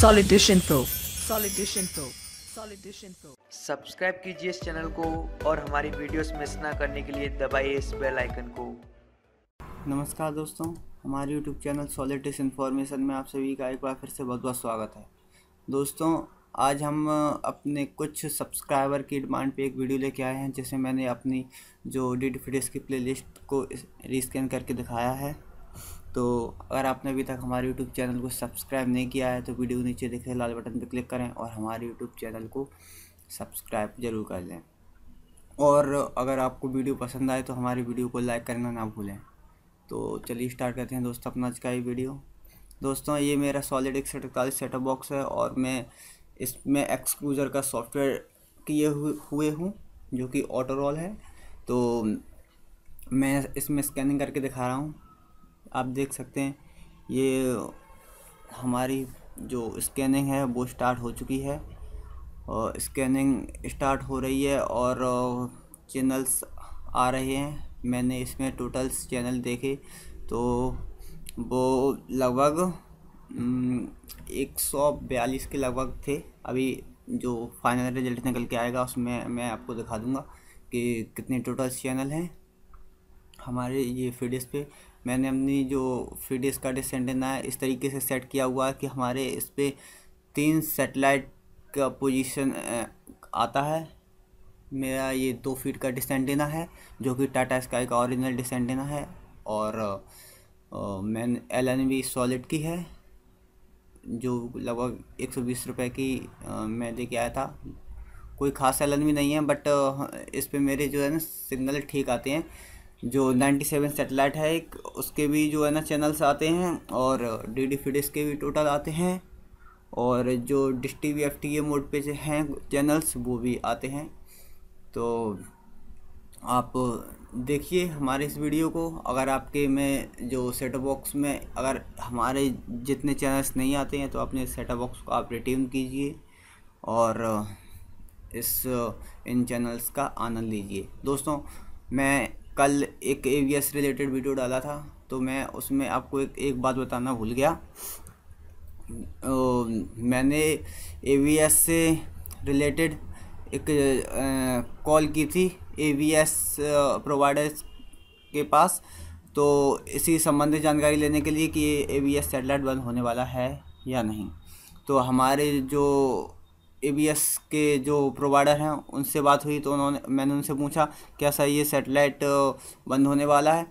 सॉलिटेशन pro सॉलिटेशन pro सॉलिटेशन pro subscribe कीजिए इस चैनल को और हमारी वीडियोस मिस ना करने के लिए दबाइए इस बेल आइकन को नमस्कार दोस्तों हमारे यूट्यूब चैनल सॉलिटेशन इन्फॉर्मेशन में आप सभी का एक बार फिर से बहुत बहुत स्वागत है दोस्तों आज हम अपने कुछ सब्सक्राइबर की डिमांड पे एक वीडियो लेके आए हैं जिसमें मैंने अपनी जो डी डी की प्लेलिस्ट को रीस्कैन करके दिखाया है तो अगर आपने अभी तक हमारे यूट्यूब चैनल को सब्सक्राइब नहीं किया है तो वीडियो नीचे देखे लाल बटन पर क्लिक करें और हमारे यूट्यूब चैनल को सब्सक्राइब जरूर कर दें और अगर आपको वीडियो पसंद आए तो हमारी वीडियो को लाइक करना ना भूलें तो चलिए स्टार्ट करते हैं दोस्तों अपना आज का ये वीडियो दोस्तों ये मेरा सॉलिड एक सौ सेटअप बॉक्स है और मैं इसमें एक्सक्लूजर का सॉफ्टवेयर किए हुए हूँ जो कि ऑटोरॉल है तो मैं इसमें स्कैनिंग करके दिखा रहा हूँ आप देख सकते हैं ये हमारी जो स्कैनिंग है वो स्टार्ट हो चुकी है और स्कैनिंग स्टार्ट हो रही है और चैनल्स आ रहे हैं मैंने इसमें टोटल्स चैनल देखे तो वो लगभग एक सौ बयालीस के लगभग थे अभी जो फाइनल रिजल्ट निकल के आएगा उसमें मैं आपको दिखा दूंगा कि कितने टोटल्स चैनल हैं हमारे ये फिडिस पे मैंने अपनी जो फीडिस का डिश है इस तरीके से सेट किया हुआ है कि हमारे इस पर तीन सेटेलाइट का पोजीशन आता है मेरा ये दो फीट का डिश है जो कि टाटा स्काई का ओरिजिनल डिश है और मैंने एल एन बी सॉलिड की है जो लगभग एक सौ बीस रुपये की आ, मैं लेके आया था कोई ख़ास एल एन बी नहीं है बट इस पर मेरे जो है ना सिग्नल ठीक आते हैं जो 97 सेटेलाइट है एक उसके भी जो है ना चैनल्स आते हैं और डी डी फिडिस के भी टोटल आते हैं और जो dish T V F T के मोड पे हैं चैनल्स वो भी आते हैं तो आप देखिए हमारे इस वीडियो को अगर आपके में जो सेट बॉक्स में अगर हमारे जितने चैनल्स नहीं आते हैं तो अपने सेट बॉक्स को आप रिटीम कीजिए और इस इन चैनल्स का आनंद लीजिए दोस्तों मैं कल एक ए रिलेटेड वीडियो डाला था तो मैं उसमें आपको एक एक बात बताना भूल गया ओ, मैंने ए से रिलेटेड एक कॉल की थी ए प्रोवाइडर्स के पास तो इसी संबंधित जानकारी लेने के लिए कि ए वी एस सैटेलाइट बंद होने वाला है या नहीं तो हमारे जो ए के जो प्रोवाइडर हैं उनसे बात हुई तो उन्होंने मैंने उनसे पूछा क्या सर ये सेटेलाइट बंद होने वाला है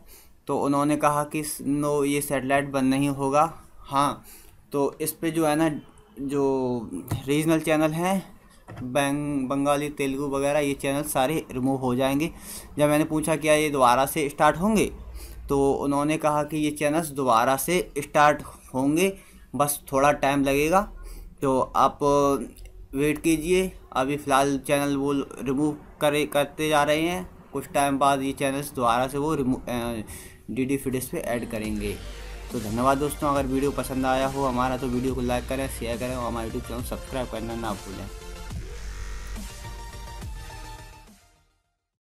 तो उन्होंने कहा कि नो ये सेटेलाइट बंद नहीं होगा हाँ तो इस पे जो है ना जो रीजनल चैनल हैं बंग बंगाली तेलुगु वगैरह ये चैनल सारे रिमूव हो जाएंगे जब मैंने पूछा क्या ये दोबारा से स्टार्ट होंगे तो उन्होंने कहा कि ये चैनल्स दोबारा से स्टार्ट होंगे बस थोड़ा टाइम लगेगा तो आप वेट कीजिए अभी फ़िलहाल चैनल वो रिमूव करे करते जा रहे हैं कुछ टाइम बाद ये चैनल्स दोबारा से वो रिमू डी डी फिडिस पे ऐड करेंगे तो धन्यवाद दोस्तों अगर वीडियो पसंद आया हो हमारा तो वीडियो को लाइक करें शेयर करें और हमारे यूट्यूब चैनल सब्सक्राइब करना ना भूलें